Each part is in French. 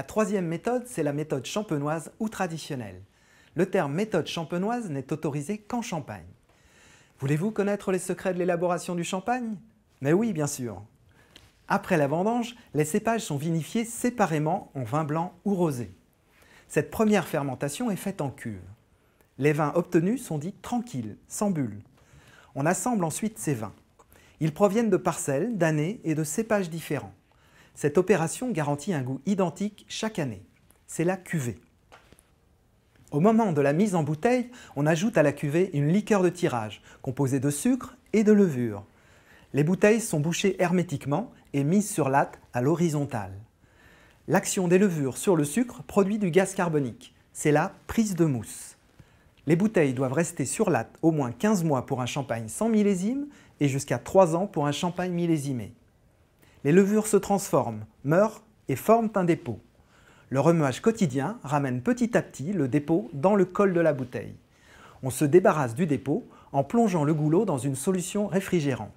La troisième méthode, c'est la méthode champenoise ou traditionnelle. Le terme méthode champenoise n'est autorisé qu'en Champagne. Voulez-vous connaître les secrets de l'élaboration du champagne Mais oui, bien sûr. Après la vendange, les cépages sont vinifiés séparément en vin blanc ou rosé. Cette première fermentation est faite en cuve. Les vins obtenus sont dits tranquilles, sans bulles. On assemble ensuite ces vins. Ils proviennent de parcelles, d'années et de cépages différents. Cette opération garantit un goût identique chaque année. C'est la cuvée. Au moment de la mise en bouteille, on ajoute à la cuvée une liqueur de tirage, composée de sucre et de levure. Les bouteilles sont bouchées hermétiquement et mises sur latte à l'horizontale. L'action des levures sur le sucre produit du gaz carbonique. C'est la prise de mousse. Les bouteilles doivent rester sur latte au moins 15 mois pour un champagne sans millésime et jusqu'à 3 ans pour un champagne millésimé les levures se transforment, meurent et forment un dépôt. Le remuage quotidien ramène petit à petit le dépôt dans le col de la bouteille. On se débarrasse du dépôt en plongeant le goulot dans une solution réfrigérante.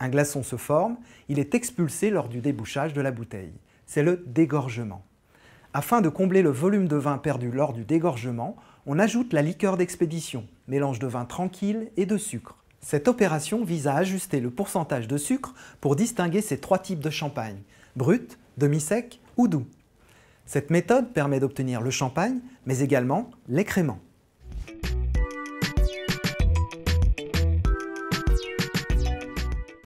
Un glaçon se forme, il est expulsé lors du débouchage de la bouteille. C'est le dégorgement. Afin de combler le volume de vin perdu lors du dégorgement, on ajoute la liqueur d'expédition, mélange de vin tranquille et de sucre. Cette opération vise à ajuster le pourcentage de sucre pour distinguer ces trois types de champagne, brut, demi-sec ou doux. Cette méthode permet d'obtenir le champagne, mais également les